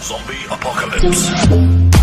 Zombie Apocalypse.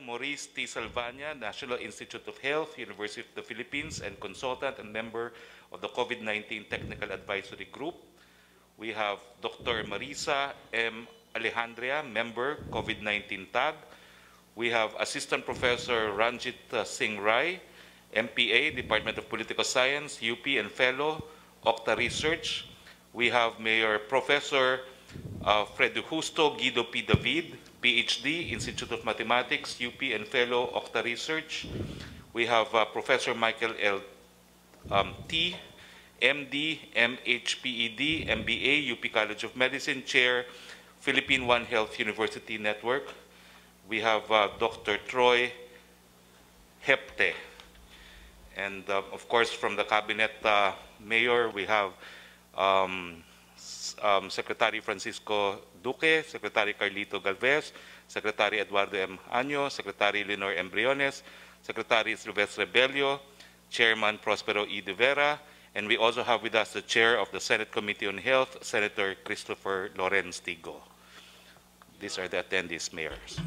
Maurice T. Salvania, National Institute of Health, University of the Philippines, and consultant and member of the COVID-19 Technical Advisory Group. We have Dr. Marisa M. Alejandria, member, COVID-19 TAG. We have Assistant Professor Ranjit uh, Singh Rai, MPA, Department of Political Science, UP, and Fellow, Octa Research. We have Mayor Professor uh, Fredo Justo Guido P. David, PhD, Institute of Mathematics, UP, and Fellow of the Research. We have uh, Professor Michael L. Um, T, MD, MHPED, MBA, UP College of Medicine Chair, Philippine One Health University Network. We have uh, Dr. Troy Hepte. And uh, of course, from the cabinet uh, mayor, we have um, um, Secretary Francisco Duque, Secretary Carlito Galvez, Secretary Eduardo M. Año, Secretary Lino Embriones, Secretary Silvestre Bello, Chairman Prospero E. De Vera, and we also have with us the Chair of the Senate Committee on Health, Senator Christopher Lorenz Tigo. These are the attendees, mayors.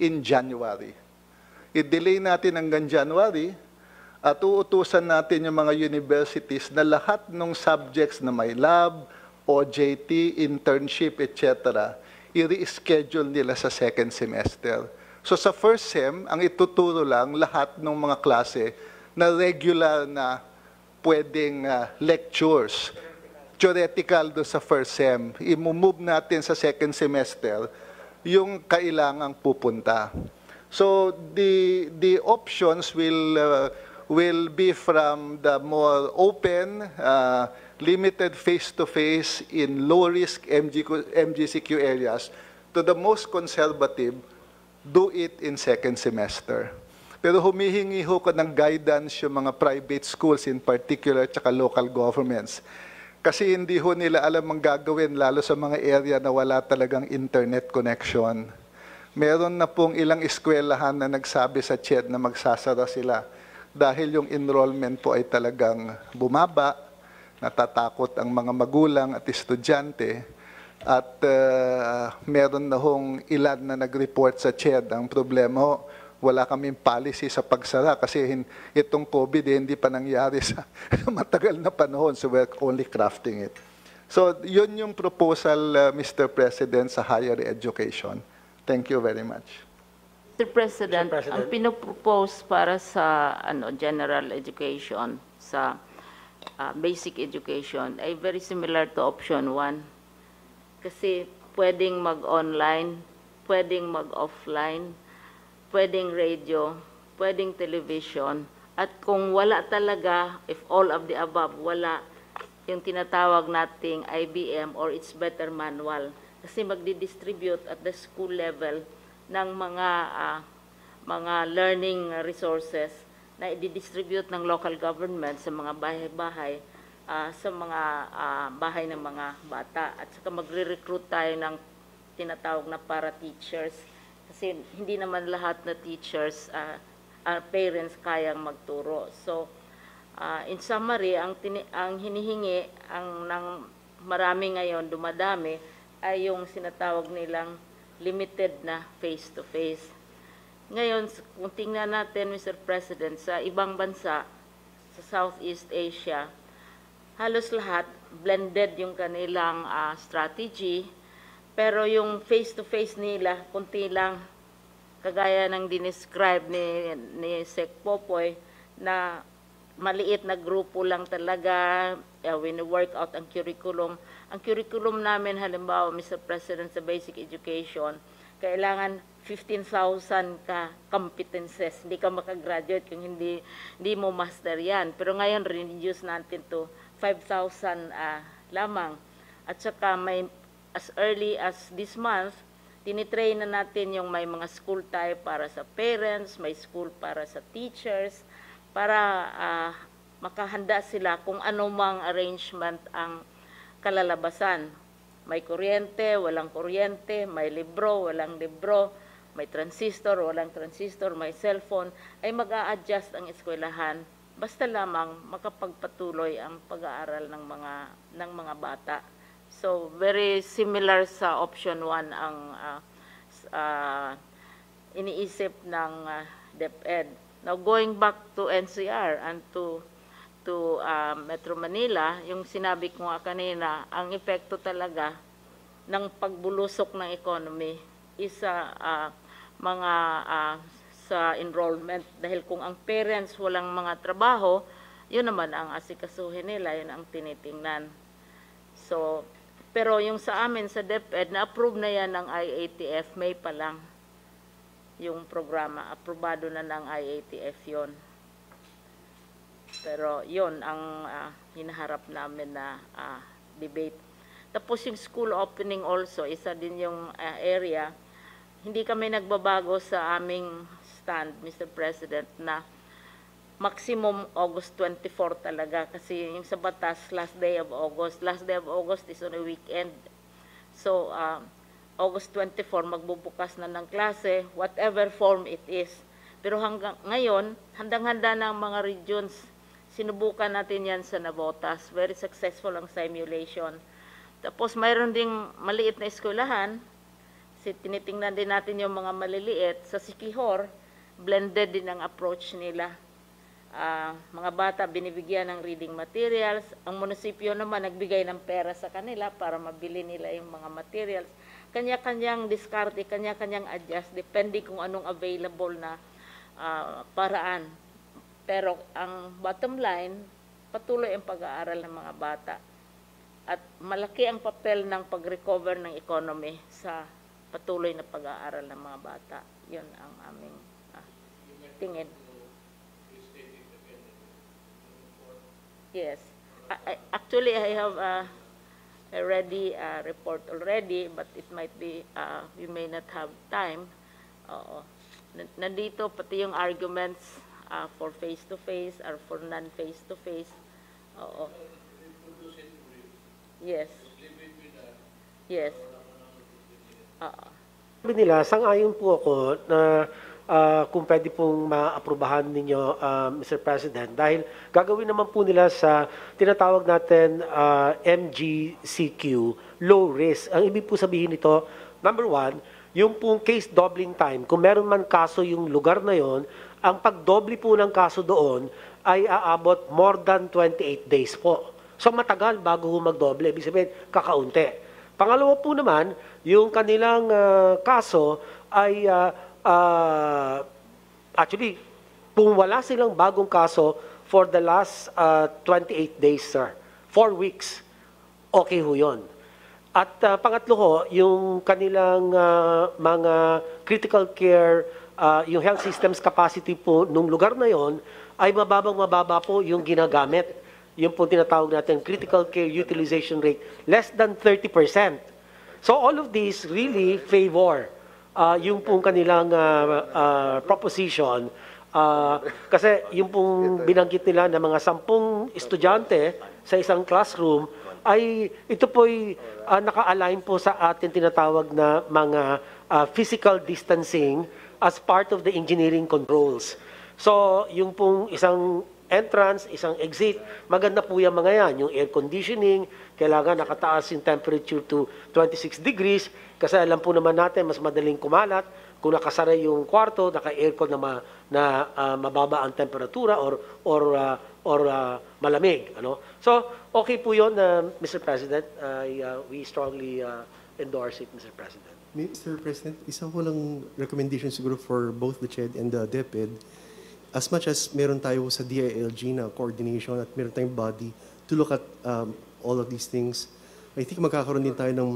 in January. I-delay natin hanggang January at uutusan natin yung mga universities na lahat ng subjects na may lab, OJT, internship, etc., i-reschedule nila sa second semester. So sa first sem, ang ituturo lang lahat ng mga klase na regular na pwedeng uh, lectures, theoretical do sa first sem. I-move natin sa second semester yung kailangang pupunta. So the the options will uh, will be from the more open, uh, limited face-to-face in low-risk MG, MGCQ areas to the most conservative, do it in second semester. Pero humihingi ho ko ng guidance yung mga private schools in particular tsaka local governments kasi hindi ho nila alam ang gagawin, lalo sa mga area na wala talagang internet connection. Meron na pong ilang eskwelahan na nagsabi sa CHED na magsasara sila dahil yung enrollment po ay talagang bumaba, natatakot ang mga magulang at estudyante, at uh, meron na hong ilan na nag-report sa CHED. Ang problema ho, wala kaming policy sa pagsara kasi itong COVID eh, hindi pa nangyari sa matagal na panahon. So we're only crafting it. So yun yung proposal, uh, Mr. President, sa higher education. Thank you very much. Mr. President, Mr. President, ang pinopropose para sa ano general education, sa uh, basic education, ay very similar to option 1. Kasi pwedeng mag-online, pwedeng mag-offline, pwedeng radio, pwedeng television, at kung wala talaga, if all of the above, wala yung tinatawag nating IBM or its better manual. Kasi magdi-distribute at the school level ng mga uh, mga learning resources na i-distribute ng local government sa mga bahay-bahay uh, sa mga uh, bahay ng mga bata at saka magre-recruit tayo ng tinatawag na para teachers kasi hindi naman lahat na teachers, uh, uh, parents kayang magturo. So, uh, in summary, ang, ang hinihingi ang ng marami ngayon, dumadami, ay yung sinatawag nilang limited na face-to-face. -face. Ngayon, kung tingnan natin, Mr. President, sa ibang bansa, sa Southeast Asia, halos lahat blended yung kanilang uh, strategy pero yung face-to-face nila, kunti lang, kagaya ng dinescribe ni, ni Sek Popoy, na maliit na grupo lang talaga, uh, when work out ang curriculum. Ang curriculum namin, halimbawa, Mr. President, sa basic education, kailangan 15,000 ka competences. Hindi ka makagraduate kung hindi, hindi mo master yan. Pero ngayon, reduce natin to 5,000 uh, ah, lamang. At saka may as early as this month, tinitrain na natin yung may mga school tayo para sa parents, may school para sa teachers, para uh, makahanda sila kung ano arrangement ang kalalabasan. May kuryente, walang kuryente, may libro, walang libro, may transistor, walang transistor, may cellphone, ay mag adjust ang eskwelahan basta lamang makapagpatuloy ang pag-aaral ng mga ng mga bata. So, very similar sa option 1 ang uh, uh, iniisip ng uh, DepEd. Now, going back to NCR and to to uh, Metro Manila, yung sinabi ko nga kanina, ang epekto talaga ng pagbulusok ng economy isa uh, mga uh, sa enrollment dahil kung ang parents walang mga trabaho, yun naman ang asikasuhin nila, yun ang tinitingnan. So, pero yung sa amin, sa DepEd, na-approve na yan ng IATF, May pa lang yung programa. Aprobado na ng IATF yon Pero yon ang uh, hinaharap namin na uh, debate. Tapos yung school opening also, isa din yung uh, area. Hindi kami nagbabago sa aming stand, Mr. President, na maximum August 24 talaga kasi yung sa batas last day of August last day of August is on a weekend so um, August 24 magbubukas na ng klase whatever form it is pero hanggang ngayon handang-handa na ang mga regions sinubukan natin yan sa Navotas very successful ang simulation tapos mayroon ding maliit na eskwelahan si tinitingnan din natin yung mga maliliit sa Sikihor blended din ang approach nila uh, mga bata binibigyan ng reading materials. Ang munisipyo naman nagbigay ng pera sa kanila para mabili nila yung mga materials. Kanya-kanyang diskarte, kanya-kanyang adjust, depende kung anong available na uh, paraan. Pero ang bottom line, patuloy ang pag-aaral ng mga bata. At malaki ang papel ng pag-recover ng economy sa patuloy na pag-aaral ng mga bata. Yun ang aming uh, tingin. Yes. I, I, actually, I have a, a ready uh, report already, but it might be, uh, we may not have time. Oo. Nandito pati yung arguments uh, for face-to-face -face or for non-face-to-face. Oo. Yes. Yes. Uh, Sabi nila, sang-ayon po ako na uh, kung pwede pong maaprubahan ninyo, uh, ah, Mr. President, dahil gagawin naman po nila sa tinatawag natin uh, ah, MGCQ, low risk. Ang ibig po sabihin nito, number one, yung pong case doubling time, kung meron man kaso yung lugar na yon, ang pagdoble po ng kaso doon ay aabot more than 28 days po. So matagal bago magdoble, ibig sabihin kakaunti. Pangalawa po naman, yung kanilang uh, kaso ay uh, uh, actually, kung wala silang bagong kaso for the last uh, ah, 28 days, sir, 4 weeks, okay ho yun. At uh, pangatlo ho, yung kanilang uh, mga critical care, uh, yung health systems capacity po nung lugar na yon ay mababang mababa po yung ginagamit. Yung po tinatawag natin critical care utilization rate, less than 30%. So all of these really favor uh, yung pong kanilang uh, uh, proposition, uh, kasi yung pong binanggit nila ng mga sampung estudyante sa isang classroom, ay ito po'y uh, naka-align po sa atin tinatawag na mga uh, physical distancing as part of the engineering controls. So, yung pong isang entrance, isang exit, maganda po yung mga yan. Yung air conditioning, kailangan nakataas yung temperature to 26 degrees kasi alam po naman natin mas madaling kumalat kung nakasara yung kwarto, naka-aircon na, ma, na uh, mababa ang temperatura or or uh, or uh, malamig, ano? So, okay po 'yon, uh, Mr. President. Uh, uh, we strongly uh, endorse it, Mr. President. Mr. President, isa ko lang recommendation siguro for both the CHED and the DepEd. As much as meron tayo sa DILG na coordination at meron tayong body to look at um, all of these things. I think magkakaroon din tayo ng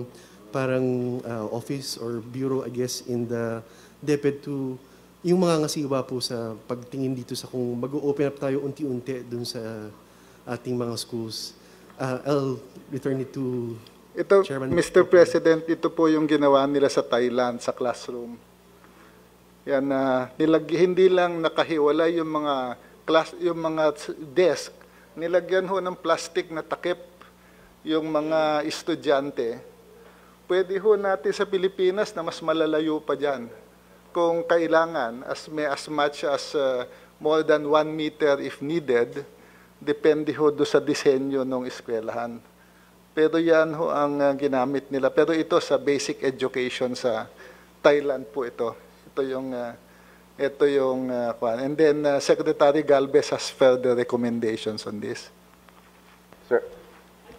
parang uh, office or bureau, I guess, in the DepEd to yung mga ngasiwa po sa pagtingin dito sa kung mag-open up tayo unti-unti dun sa ating mga schools. Uh, I'll return it to ito, Chairman. Mr. President, ito po yung ginawa nila sa Thailand, sa classroom. Yan, uh, nilag, hindi lang nakahiwalay yung mga class, yung mga desk, nilagyan ho ng plastic na takip yung mga estudyante, pwede ho natin sa Pilipinas na mas malalayo pa dyan. Kung kailangan, as, may, as much as uh, more than 1 meter if needed, depende ho do sa disenyo ng eskwelahan. Pero yan ho ang uh, ginamit nila. Pero ito sa basic education sa Thailand po ito. Ito yung uh, ito yung uh, and then uh, Secretary Galvez has further recommendations on this. Sir,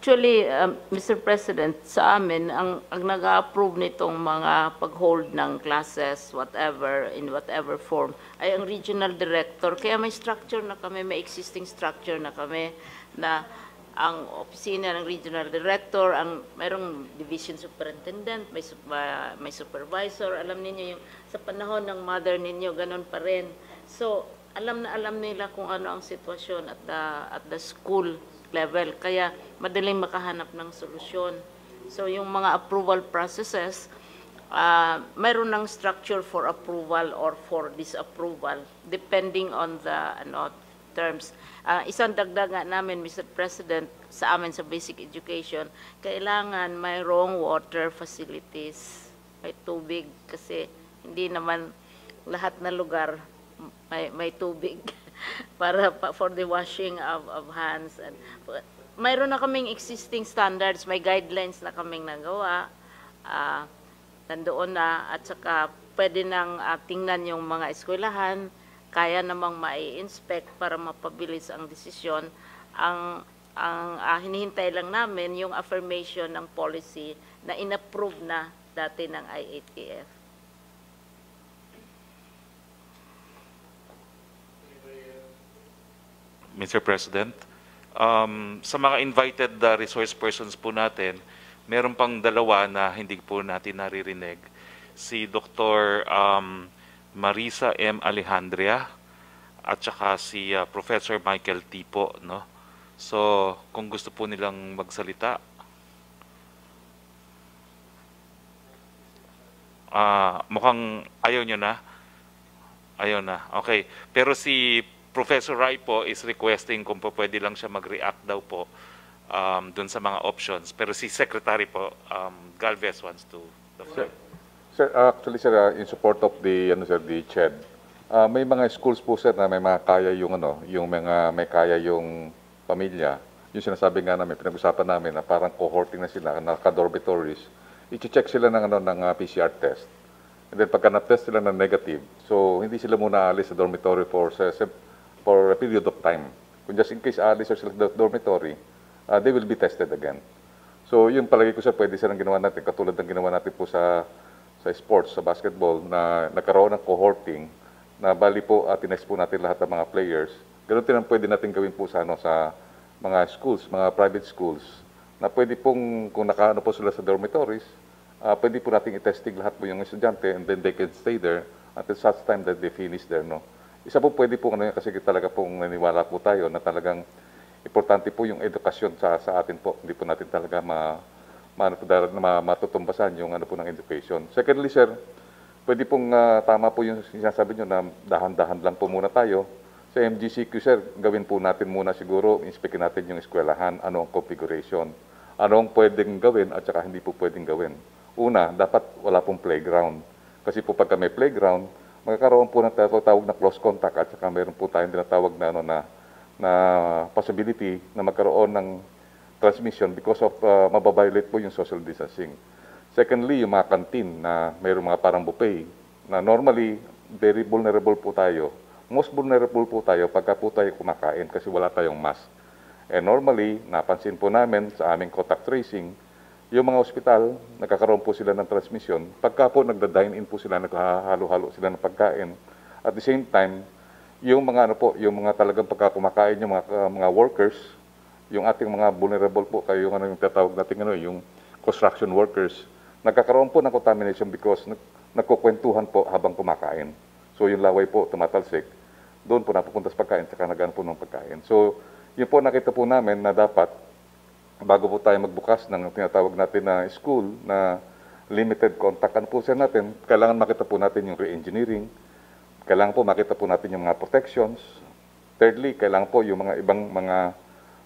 Actually, um, Mr. President, sa amin, ang, ang nag-approve nitong mga pag-hold ng classes, whatever, in whatever form, ay ang regional director. Kaya may structure na kami, may existing structure na kami na ang opisina ng regional director, ang merong division superintendent, may, may supervisor, alam niyo yung sa panahon ng mother ninyo, ganun pa rin. So, alam na alam nila kung ano ang sitwasyon at the, at the school level. Kaya madaling makahanap ng solusyon. So yung mga approval processes, uh, mayroon ng structure for approval or for disapproval depending on the ano, terms. Uh, isang dagdaga namin, Mr. President, sa amin sa basic education, kailangan mayroong water facilities, may tubig kasi hindi naman lahat na lugar may, may tubig. para for the washing of, of hands. And, mayroon na kaming existing standards, may guidelines na kaming nagawa. Uh, nandoon na at saka pwede nang uh, tingnan yung mga eskwelahan, kaya namang ma inspect para mapabilis ang desisyon. Ang, ang uh, hinihintay lang namin yung affirmation ng policy na inapprove na dati ng IATF. Mr. President. Um, sa mga invited uh, resource persons po natin, meron pang dalawa na hindi po natin naririnig. Si Dr. Um, Marisa M. Alejandria at saka si uh, Professor Michael Tipo. No? So kung gusto po nilang magsalita, uh, mukhang ayaw nyo na. Ayaw na. Okay. Pero si Professor Rai po is requesting kung po pwede lang siya mag-react daw po um, dun sa mga options. Pero si Secretary po, um, Galvez wants to... Sir, sir actually sir, uh, in support of the, ano sir, the CHED, uh, may mga schools po sir na may mga kaya yung ano, yung mga may kaya yung pamilya. Yung sinasabi nga namin, pinag-usapan namin na parang cohorting na sila, naka-dormitories. I-check sila ng, ano, ng uh, ah, PCR test. And then pagka na-test sila ng negative, so hindi sila muna alis sa dormitory for, sa, for a period of time. Kung just in case aalis or sila dormitory, uh, they will be tested again. So yun palagi ko sa pwede silang ginawa natin, katulad ng ginawa natin po sa, sa sports, sa basketball, na nagkaroon ng cohorting, na bali po uh, tinest po natin lahat ng mga players. Ganun din ang pwede natin gawin po sa, ano, sa mga schools, mga private schools, na pwede pong, kung nakaano po sila sa dormitories, uh, pwede po natin i-testing lahat po yung estudyante and then they can stay there until such time that they finish their, no, isa po pwede po ano kasi talaga pong naniwala po tayo na talagang importante po yung edukasyon sa, sa atin po. Hindi po natin talaga ma, ma, ano ma, matutumbasan yung ano po ng education. Secondly, sir, pwede pong uh, tama po yung sinasabi nyo na dahan-dahan lang po muna tayo. Sa MGCQ, sir, gawin po natin muna siguro, inspekin natin yung eskwelahan, ano ang configuration, ano ang pwedeng gawin at saka hindi po pwedeng gawin. Una, dapat wala pong playground. Kasi po pagka may playground, magkakaroon po ng tawag na close contact at saka mayroon po tayong tinatawag na, ano, na, na possibility na magkaroon ng transmission because of uh, mababiolate po yung social distancing. Secondly, yung mga kantin na mayroon mga parang buffet na normally very vulnerable po tayo. Most vulnerable po tayo pagka po tayo kumakain kasi wala tayong mask. And normally, napansin po namin sa aming contact tracing, yung mga ospital, nagkakaroon po sila ng transmission. Pagka po nagda-dine-in po sila, naghahalo-halo sila ng pagkain. At the same time, yung mga ano po, yung mga talagang pagka kumakain yung mga, uh, mga workers, yung ating mga vulnerable po, kayo yung ano yung tatawag natin ano, yung construction workers, nagkakaroon po ng contamination because nag nagkukwentuhan po habang kumakain. So yung laway po tumatalsik. Doon po napupunta sa pagkain, saka nagaan po ng pagkain. So yun po nakita po namin na dapat bago po tayo magbukas ng tinatawag natin na school na limited contact, ano po siya natin, kailangan makita po natin yung re-engineering, kailangan po makita po natin yung mga protections. Thirdly, kailangan po yung mga ibang mga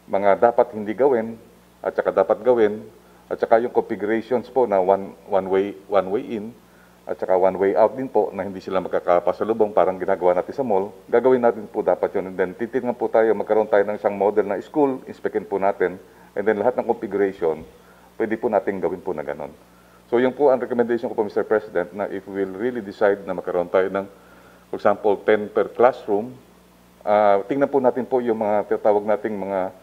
mga dapat hindi gawin at saka dapat gawin at saka yung configurations po na one, one way one way in at saka one way out din po na hindi sila magkakapasalubong parang ginagawa natin sa mall, gagawin natin po dapat yun. And then titignan po tayo, magkaroon tayo ng isang model na school, inspectin po natin And then lahat ng configuration, pwede po natin gawin po na ganun. So yun po ang recommendation ko po Mr. President na if we will really decide na magkaroon tayo ng, for example, 10 per classroom, uh, tingnan po natin po yung mga tinatawag nating mga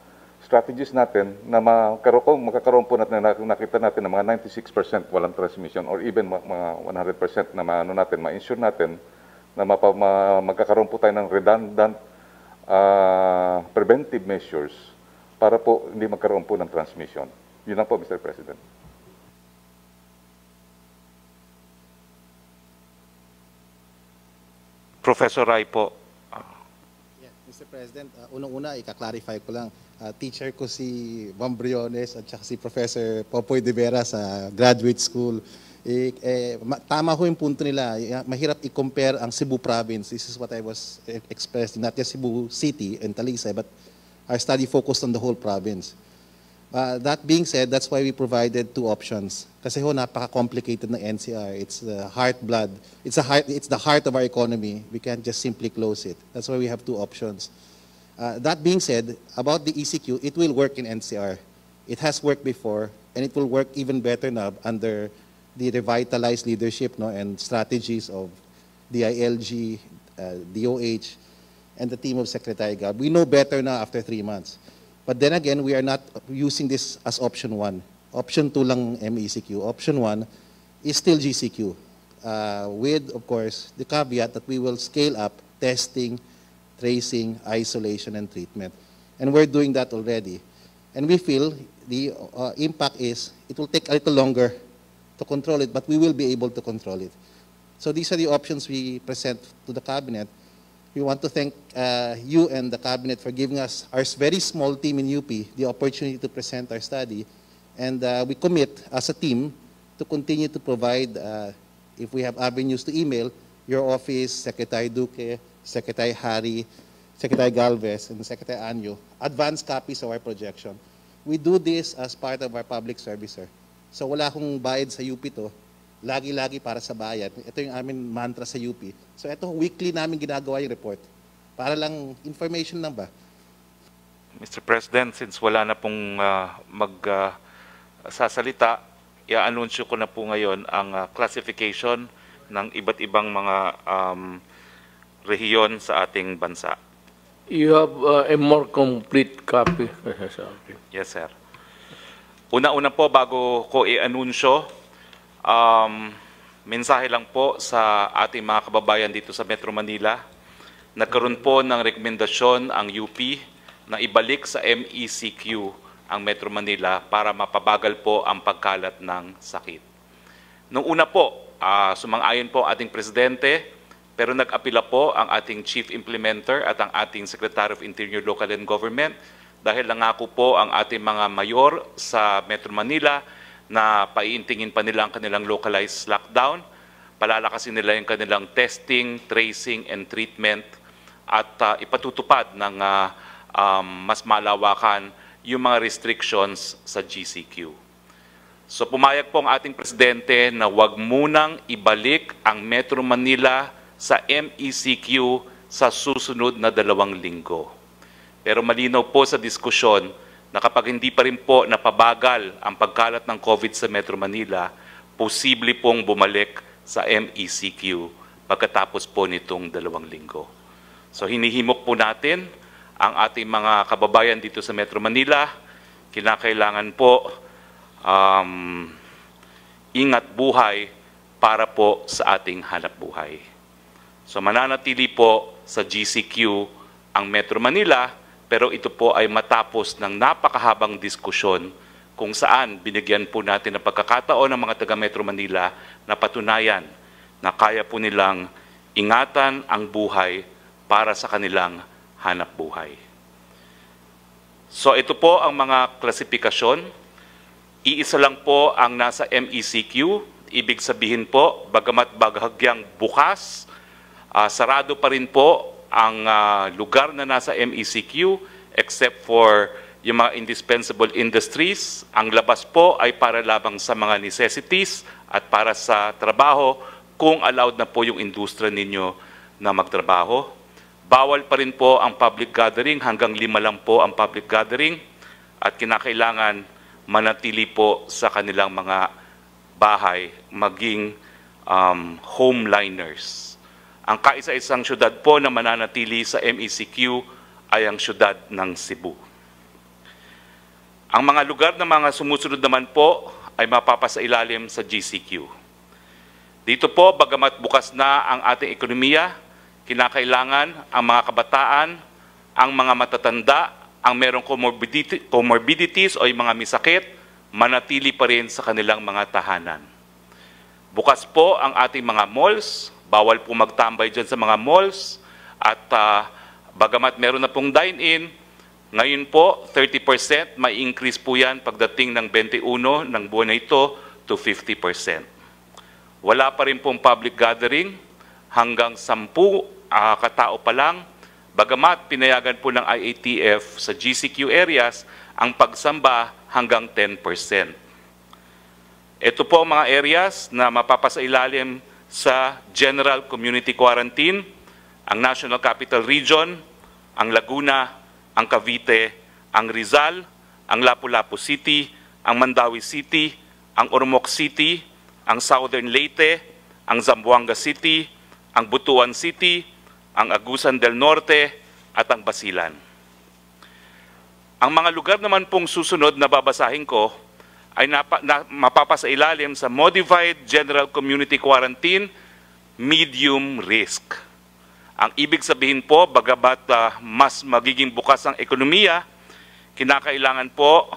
strategies natin na magkaroon, magkakaroon po natin, nakita natin na mga 96% walang transmission or even mga 100% na maano natin, ma-insure natin na mapa, ma, magkakaroon po tayo ng redundant uh, preventive measures para po hindi magkaroon po ng transmission. Yun lang po, Mr. President. Professor Rai po. Yeah, Mr. President, uh, unang-una, ika-clarify ko lang. Uh, teacher ko si Bambriones at saka si Professor Popoy de Vera sa graduate school. Eh, eh, tama ho yung punto nila. Ah, mahirap i-compare ang Cebu province. This is what I was eh, expressing. Not just Cebu City and Talisay, but Our study focused on the whole province. Uh, that being said, that's why we provided two options. Kasi ho, napaka-complicated ng NCR. It's the heart blood. It's, a heart, it's the heart of our economy. We can't just simply close it. That's why we have two options. Uh, that being said, about the ECQ, it will work in NCR. It has worked before, and it will work even better now under the revitalized leadership no, and strategies of DILG, uh, DOH, and the team of Secretary Gab. We know better now after three months. But then again, we are not using this as option one. Option two lang MECQ. Option one is still GCQ. Uh, with, of course, the caveat that we will scale up testing, tracing, isolation, and treatment. And we're doing that already. And we feel the uh, impact is it will take a little longer to control it, but we will be able to control it. So these are the options we present to the cabinet we want to thank uh, you and the cabinet for giving us, our very small team in UP, the opportunity to present our study. And uh, we commit as a team to continue to provide, uh, if we have avenues to email, your office, Secretary Duque, Secretary Hari, Secretary Galvez, and Secretary Anyo, advanced copies of our projection. We do this as part of our public service, sir. So wala akong bayad sa UP to lagi-lagi para sa bayan. Ito yung amin mantra sa UP. So ito, weekly namin ginagawa yung report. Para lang information lang ba? Mr. President, since wala na pong uh, ah, magsasalita, ah, uh, i-anunsyo ko na po ngayon ang uh, classification ng iba't ibang mga um, rehiyon sa ating bansa. You have uh, a more complete copy. yes, sir. Una-una po bago ko i-anunsyo Um, mensahe lang po sa ating mga kababayan dito sa Metro Manila. Nagkaroon po ng rekomendasyon ang UP na ibalik sa MECQ ang Metro Manila para mapabagal po ang pagkalat ng sakit. Noong una po, uh, sumang-ayon po ating presidente, pero nag-apila po ang ating chief implementer at ang ating Secretary of Interior Local and Government dahil nangako po ang ating mga mayor sa Metro Manila na paiintingin pa nila ang kanilang localized lockdown, palalakasin nila yung kanilang testing, tracing, and treatment at uh, ipatutupad ng uh, um, mas malawakan yung mga restrictions sa GCQ. So pumayag po ang ating presidente na wag munang ibalik ang Metro Manila sa MECQ sa susunod na dalawang linggo. Pero malinaw po sa diskusyon na kapag hindi pa rin po napabagal ang pagkalat ng COVID sa Metro Manila, posible pong bumalik sa MECQ pagkatapos po nitong dalawang linggo. So hinihimok po natin ang ating mga kababayan dito sa Metro Manila. Kinakailangan po um, ingat buhay para po sa ating hanap buhay. So mananatili po sa GCQ ang Metro Manila pero ito po ay matapos ng napakahabang diskusyon kung saan binigyan po natin ng pagkakataon ng mga taga Metro Manila na patunayan na kaya po nilang ingatan ang buhay para sa kanilang hanap buhay. So ito po ang mga klasifikasyon. Iisa lang po ang nasa MECQ. Ibig sabihin po, bagamat baghagyang bukas, uh, sarado pa rin po ang uh, lugar na nasa MECQ except for yung mga indispensable industries. Ang labas po ay para labang sa mga necessities at para sa trabaho kung allowed na po yung industria ninyo na magtrabaho. Bawal pa rin po ang public gathering, hanggang lima lang po ang public gathering at kinakailangan manatili po sa kanilang mga bahay maging um, home liners. Ang kaisa-isang syudad po na mananatili sa MECQ ay ang syudad ng Cebu. Ang mga lugar na mga sumusunod naman po ay mapapasailalim sa GCQ. Dito po, bagamat bukas na ang ating ekonomiya, kinakailangan ang mga kabataan, ang mga matatanda, ang merong comorbidities o yung mga misakit, manatili pa rin sa kanilang mga tahanan. Bukas po ang ating mga malls, Bawal po magtambay dyan sa mga malls at uh, bagamat meron na pong dine-in, ngayon po 30%, may increase po yan pagdating ng 21 ng buwan na ito to 50%. Wala pa rin pong public gathering hanggang 10 uh, ah, katao pa lang. Bagamat pinayagan po ng IATF sa GCQ areas ang pagsamba hanggang 10%. Ito po ang mga areas na mapapasailalim sa General Community Quarantine, ang National Capital Region, ang Laguna, ang Cavite, ang Rizal, ang Lapu-Lapu City, ang Mandawi City, ang Ormoc City, ang Southern Leyte, ang Zamboanga City, ang Butuan City, ang Agusan del Norte, at ang Basilan. Ang mga lugar naman pong susunod na babasahin ko ay napa, na, mapapasa sa Modified General Community Quarantine Medium Risk. Ang ibig sabihin po, bagabat uh, ah, mas magiging bukas ang ekonomiya, kinakailangan po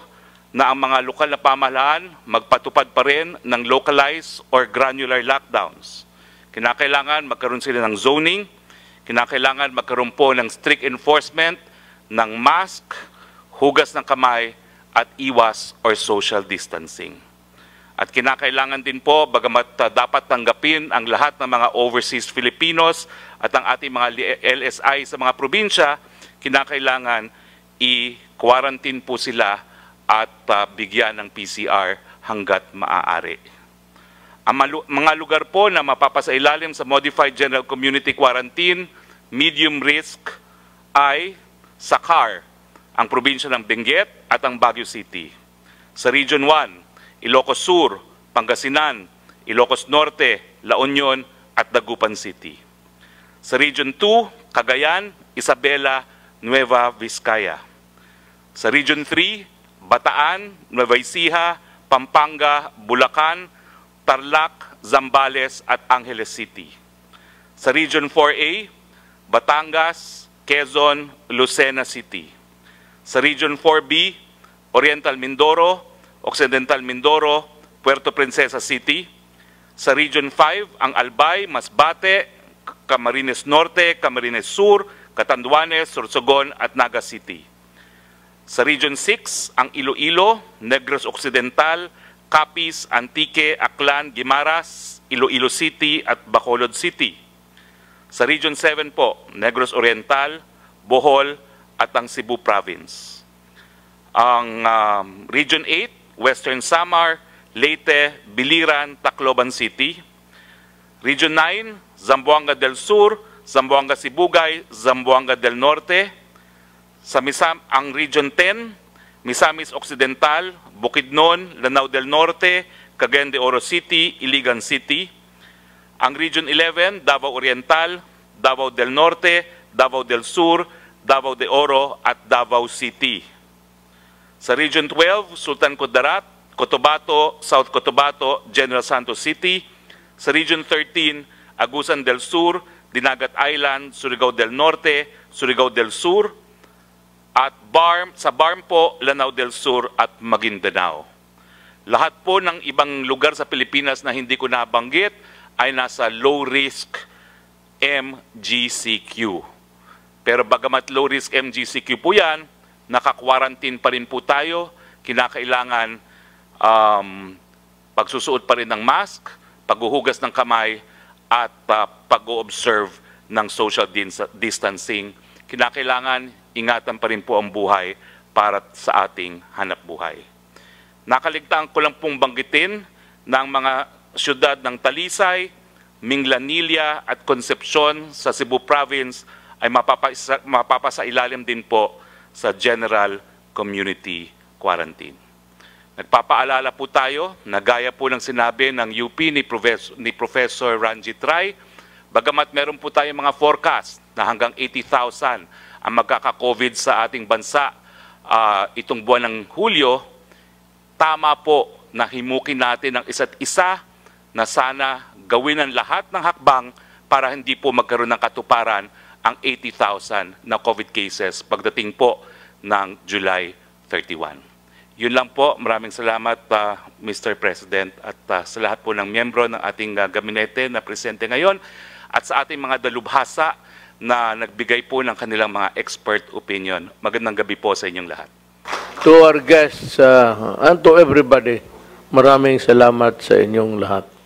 na ang mga lokal na pamahalaan magpatupad pa rin ng localized or granular lockdowns. Kinakailangan magkaroon sila ng zoning, kinakailangan magkaroon po ng strict enforcement ng mask, hugas ng kamay, at iwas or social distancing. At kinakailangan din po, bagamat uh, dapat tanggapin ang lahat ng mga overseas Filipinos at ang ating mga LSI sa mga probinsya, kinakailangan i-quarantine po sila at uh, bigyan ng PCR hanggat maaari. Ang mga lugar po na mapapasailalim sa Modified General Community Quarantine, medium risk ay car ang probinsya ng Benguet at ang Baguio City. Sa Region 1, Ilocos Sur, Pangasinan, Ilocos Norte, La Union at Dagupan City. Sa Region 2, Cagayan, Isabela, Nueva Vizcaya. Sa Region 3, Bataan, Nueva Ecija, Pampanga, Bulacan, Tarlac, Zambales at Angeles City. Sa Region 4A, Batangas, Quezon, Lucena City sa Region 4B, Oriental Mindoro, Occidental Mindoro, Puerto Princesa City. Sa Region 5, ang Albay, Masbate, Camarines Norte, Camarines Sur, Catanduanes, Sorsogon at Naga City. Sa Region 6, ang Iloilo, Negros Occidental, Capiz, Antique, Aklan, Guimaras, Iloilo City at Bacolod City. Sa Region 7 po, Negros Oriental, Bohol, at ang Cebu Province. Ang um, Region 8, Western Samar, Leyte, Biliran, Tacloban City. Region 9, Zamboanga del Sur, Zamboanga Sibugay, Zamboanga del Norte. Sa Misam, ang Region 10, Misamis Occidental, Bukidnon, Lanao del Norte, Cagayan de Oro City, Iligan City. Ang Region 11, Davao Oriental, Davao del Norte, Davao del Sur, Davao de Oro at Davao City. Sa Region 12, Sultan Kudarat, Cotabato, South Cotabato, General Santos City. Sa Region 13, Agusan del Sur, Dinagat Island, Surigao del Norte, Surigao del Sur, at Barm, sa Barm po, Lanao del Sur at Maguindanao. Lahat po ng ibang lugar sa Pilipinas na hindi ko nabanggit ay nasa low risk MGCQ. Pero bagamat low risk MGCQ po yan, naka-quarantine pa rin po tayo, kinakailangan um, pagsusuot pa rin ng mask, paghuhugas ng kamay, at uh, pag-observe ng social distancing. Kinakailangan ingatan pa rin po ang buhay para sa ating hanap buhay. Nakaligtaan ko lang pong banggitin ng mga syudad ng Talisay, Minglanilla at Concepcion sa Cebu Province ay mapapasa, mapapasa ilalim din po sa general community quarantine. Nagpapaalala po tayo nagaya po ng sinabi ng UP ni Professor, ni Professor Ranjit Rai, bagamat meron po tayong mga forecast na hanggang 80,000 ang magkaka-COVID sa ating bansa uh, itong buwan ng Hulyo, tama po na himukin natin ang isa't isa na sana gawin ang lahat ng hakbang para hindi po magkaroon ng katuparan ang 80,000 na COVID cases pagdating po ng July 31. Yun lang po. Maraming salamat, uh, ah, Mr. President, at uh, sa lahat po ng miyembro ng ating uh, gabinete na presente ngayon at sa ating mga dalubhasa na nagbigay po ng kanilang mga expert opinion. Magandang gabi po sa inyong lahat. To our guests uh, and to everybody, maraming salamat sa inyong lahat.